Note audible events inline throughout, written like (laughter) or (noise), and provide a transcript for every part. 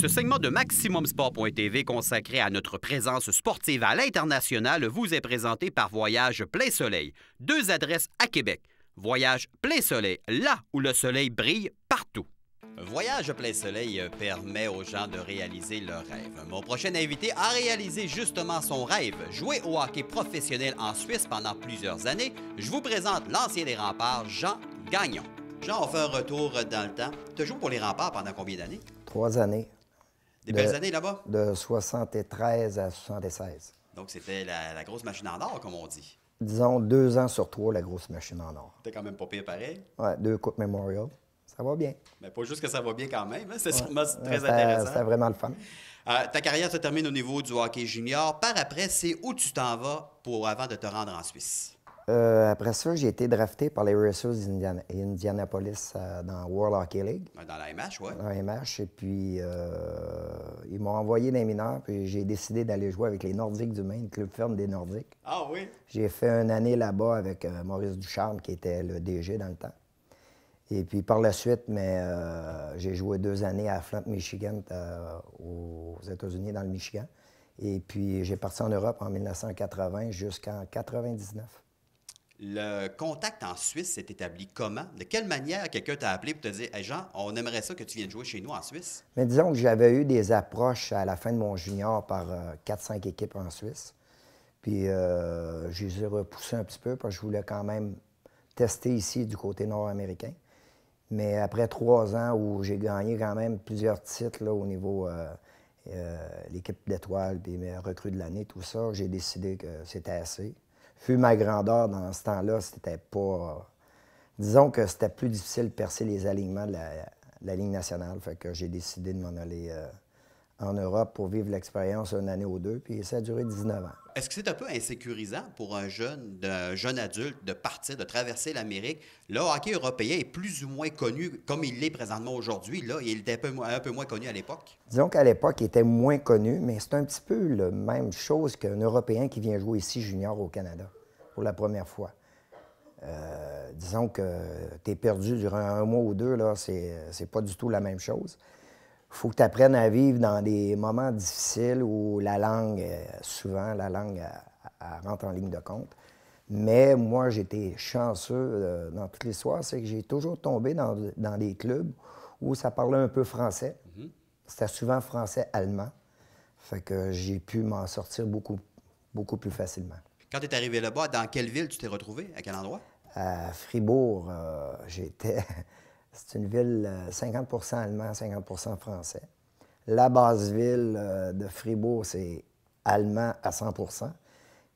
Ce segment de MaximumSport.tv consacré à notre présence sportive à l'international vous est présenté par Voyage Plein Soleil. Deux adresses à Québec. Voyage Plein Soleil, là où le soleil brille partout. Voyage plein soleil euh, permet aux gens de réaliser leurs rêves. Mon prochain invité a réalisé justement son rêve, jouer au hockey professionnel en Suisse pendant plusieurs années. Je vous présente l'ancien des remparts, Jean Gagnon. Jean, on fait un retour dans le temps. Tu joues pour les remparts pendant combien d'années? Trois années. Des belles années là-bas? De 73 à 76. Donc, c'était la, grosse machine en or, comme on dit. Disons deux ans sur trois, la grosse machine en or. T'es quand même pas pire pareil. Ouais, deux Coupes Memorial. Ça va bien. Mais pas juste que ça va bien quand même, hein. c'est très intéressant. C'est vraiment le fun. Euh, ta carrière se termine au niveau du hockey junior. Par après, c'est où tu t'en vas pour avant de te rendre en Suisse? Euh, après ça, j'ai été drafté par les Racers d'Indianapolis dans euh, dans World Hockey League. Dans la MH, oui. Dans la MH. Et puis, euh, ils m'ont envoyé des mineurs, puis j'ai décidé d'aller jouer avec les Nordiques du Maine, club ferme des Nordiques. Ah oui? J'ai fait une année là-bas avec Maurice Ducharme, qui était le DG dans le temps. Et puis, par la suite, mais j'ai joué deux années à Flint, Michigan, aux États-Unis, dans le Michigan. Et puis, j'ai parti en Europe en 1980 jusqu'en 1999. Le contact en Suisse s'est établi comment? De quelle manière quelqu'un t'a appelé pour te dire hey Jean, on aimerait ça que tu viennes jouer chez nous en Suisse? Mais disons que j'avais eu des approches à la fin de mon junior par 4-5 euh, équipes en Suisse. Puis euh, je les ai repoussées un petit peu parce que je voulais quand même tester ici du côté nord-américain. Mais après trois ans où j'ai gagné quand même plusieurs titres au niveau euh, l'équipe d'étoiles, puis mes recrues de l'année, tout ça, j'ai décidé que c'était assez. Vu ma grandeur dans ce temps-là. C'était pas. Disons que c'était plus difficile de percer les alignements de la, ligne nationale. Fait que j'ai décidé de m'en aller. Euh, en Europe pour vivre l'expérience une année ou deux, puis ça a duré 19 ans. Est-ce que c'est un peu insécurisant pour un jeune, jeune adulte de partir, de traverser l'Amérique? Le hockey européen est plus ou moins connu comme il l'est présentement aujourd'hui. Là, il était un peu, un peu moins connu à l'époque. Disons qu'à l'époque, il était moins connu, mais c'est un petit peu la même chose qu'un Européen qui vient jouer ici junior au Canada pour la première fois. Euh, disons que tu es perdu durant un mois ou deux, là, c'est pas du tout la même chose faut que tu apprennes à vivre dans des moments difficiles où la langue, souvent, la langue rentre en ligne de compte. Mais moi, j'étais chanceux euh, dans toutes les l'histoire, c'est que j'ai toujours tombé dans, des clubs où ça parlait un peu français. Mhm. C'était souvent français-allemand. Fait que j'ai pu m'en sortir beaucoup, beaucoup plus facilement. Quand tu es arrivé là-bas, dans quelle ville tu t'es retrouvé? À quel endroit? À Fribourg. Euh, j'étais. (laughs) C'est une ville 50 euh, allemand, 50 français. La base ville euh, de Fribourg, c'est allemand à 100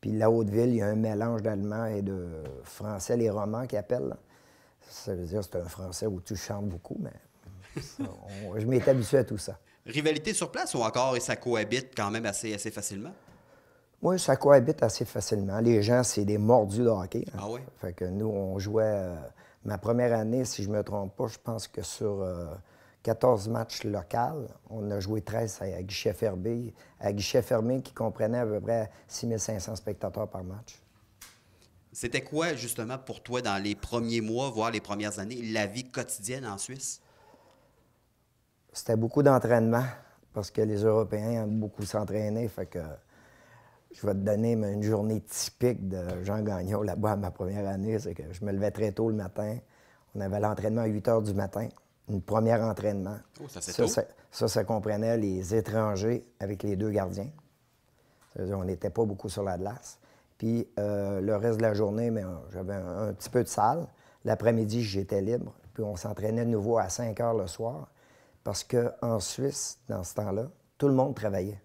Puis la haute ville, il y a un mélange d'allemand et de français, les romans qui appellent. Ça veut dire que c'est un français où tu chantes beaucoup, mais je m'étais habitué à tout ça. Rivalité sur place ou encore et ça cohabite quand même assez, assez facilement? Oui, ça cohabite assez facilement. Les gens, c'est des mordus de hockey. Hein. Ah oui? Fait que nous, on jouait euh, Ma première année, si je ne me trompe pas, je pense que sur 14 euh, matchs locaux, on a joué 13 à, guichet fermé, à guichet fermé qui comprenait à peu près 6500 spectateurs par match. C'était quoi, justement, pour toi, dans les premiers mois, voire les premières années, la vie quotidienne en Suisse? C'était beaucoup d'entraînement, parce que les Européens aiment beaucoup s'entraîner, fait que je vais te donner une journée typique de Jean Gagnon là-bas à ma première année. C'est que je me levais très tôt le matin. On avait l'entraînement à 8 h du matin. Une première entraînement. Oh, ça, ça, ça, ça comprenait les étrangers avec les deux gardiens. On n'était pas beaucoup sur la glace. Puis euh, le reste de la journée, mais euh, j'avais un, petit peu de salle. L'après-midi, j'étais libre. Puis on s'entraînait de nouveau à 5 h le soir. Parce qu'en Suisse, dans ce temps-là, tout le monde travaillait.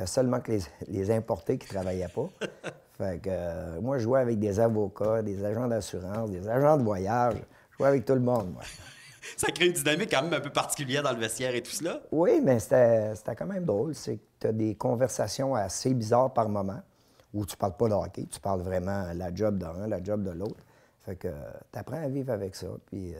Il y a seulement que les, importés qui ne travaillaient pas. (laughs) Fait que, euh, moi, je jouais avec des avocats, des agents d'assurance, des agents de voyage. Je jouais avec tout le monde, moi. Ça crée une dynamique quand même un peu particulière dans le vestiaire et tout cela. Oui, mais c'était quand même drôle. C'est que tu as des conversations assez bizarres par moment où tu parles pas de hockey, tu parles vraiment la job d'un, la job de l'autre. Fait que euh, tu apprends à vivre avec ça. Puis. Euh,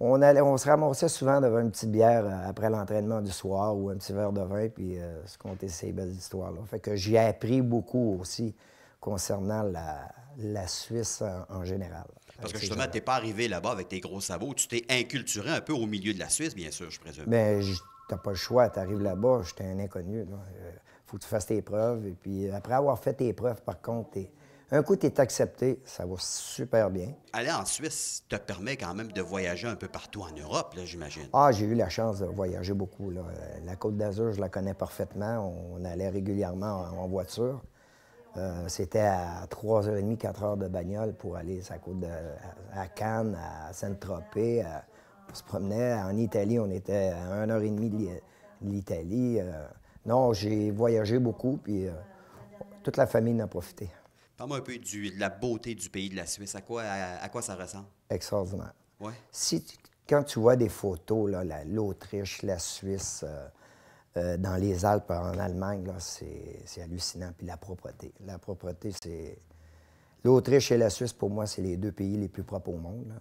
on, on se ramassait souvent devant une petite bière euh, après l'entraînement du soir ou un petit verre de vin, puis euh, se compter ces belles histoires-là. Fait que j'ai appris beaucoup aussi concernant la, Suisse en, général. Parce que justement, tu n'es pas arrivé là-bas avec tes gros sabots. Tu t'es inculturé un peu au milieu de la Suisse, bien sûr, je présume. Mais tu n'as pas le choix. Tu arrives là-bas, je j'étais un inconnu. Il euh, faut que tu fasses tes preuves. Et puis, après avoir fait tes preuves, par contre, tu un coup, tu es accepté, ça va super bien. Aller en Suisse te permet quand même de voyager un peu partout en Europe, j'imagine. Ah, j'ai eu la chance de voyager beaucoup. La Côte d'Azur, je la connais parfaitement. On allait régulièrement en voiture. Euh, c'était à 3h30, 4h de bagnole pour aller à, côte de, Cannes, à saint tropez On se promenait en Italie, on était à 1h30 de l'Italie. Euh. non, j'ai voyagé beaucoup, puis euh, toute la famille en a profité. Parle-moi un peu de la beauté du pays de la Suisse. À quoi, ça ressemble? Extraordinaire. Oui? Si quand tu vois des photos, l'Autriche, la, Suisse, euh, euh, dans les Alpes, en Allemagne, c'est hallucinant. Puis la propreté. La propreté, c'est. L'Autriche et la Suisse, pour moi, c'est les deux pays les plus propres au monde.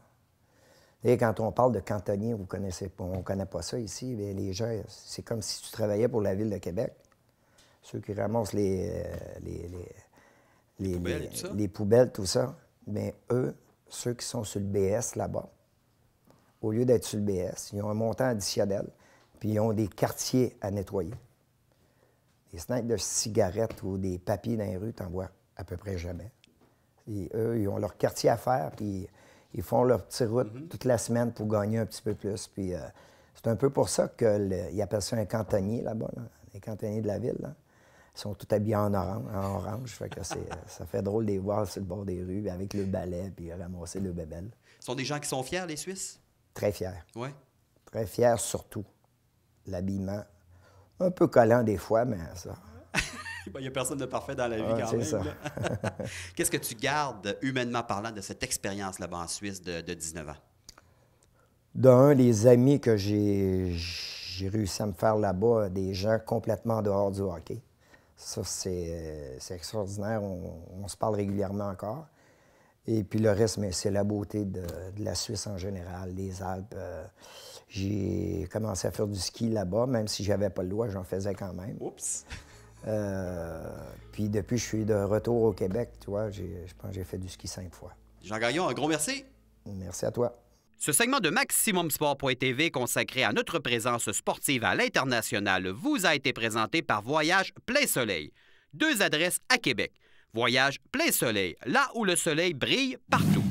Et quand on parle de cantonnier, vous connaissez pas, on ne connaît pas ça ici. les gens, c'est comme si tu travaillais pour la ville de Québec. Ceux qui ramassent les euh, les, poubelles, tout ça. Mais eux, ceux qui sont sur le BS là-bas, au lieu d'être sur le BS, ils ont un montant additionnel, puis ils ont des quartiers à nettoyer. Des snacks de cigarettes ou des papiers dans les rues, t'en vois à peu près jamais. Et eux, ils ont leur quartier à faire, puis ils font leur petite route mm-hmm. toute la semaine pour gagner un petit peu plus. Puis euh, c'est un peu pour ça qu'ils appellent ça un cantonnier là-bas, un les de la ville. Ils sont tout habillés en orange. En orange fait que euh, ça fait drôle de les voir sur le bord des rues avec le balai puis ramasser le bébel. Ce sont des gens qui sont fiers, les Suisses? Très fiers. Oui. Très fiers surtout. L'habillement, un peu collant des fois, mais ça. (laughs) Ben, il n'y a personne de parfait dans la vie quand même. (laughs) Qu'est-ce que tu gardes, humainement parlant, de cette expérience là-bas en Suisse de, de 19 ans? D'un, les amis que j'ai réussi à me faire là-bas, des gens complètement dehors du hockey. Ça, c'est euh, extraordinaire. On, se parle régulièrement encore. Et puis le reste, c'est la beauté de, la Suisse en général, les Alpes. Euh, j'ai commencé à faire du ski là-bas, même si j'avais pas le droit, j'en faisais quand même. Oups! Euh, puis depuis, je suis de retour au Québec, tu vois, je pense que j'ai fait du ski cinq fois. Jean garion un gros merci. Merci à toi. Ce segment de MaximumSport.tv consacré à notre présence sportive à l'international vous a été présenté par Voyage Plein Soleil. Deux adresses à Québec. Voyage Plein Soleil, là où le soleil brille partout.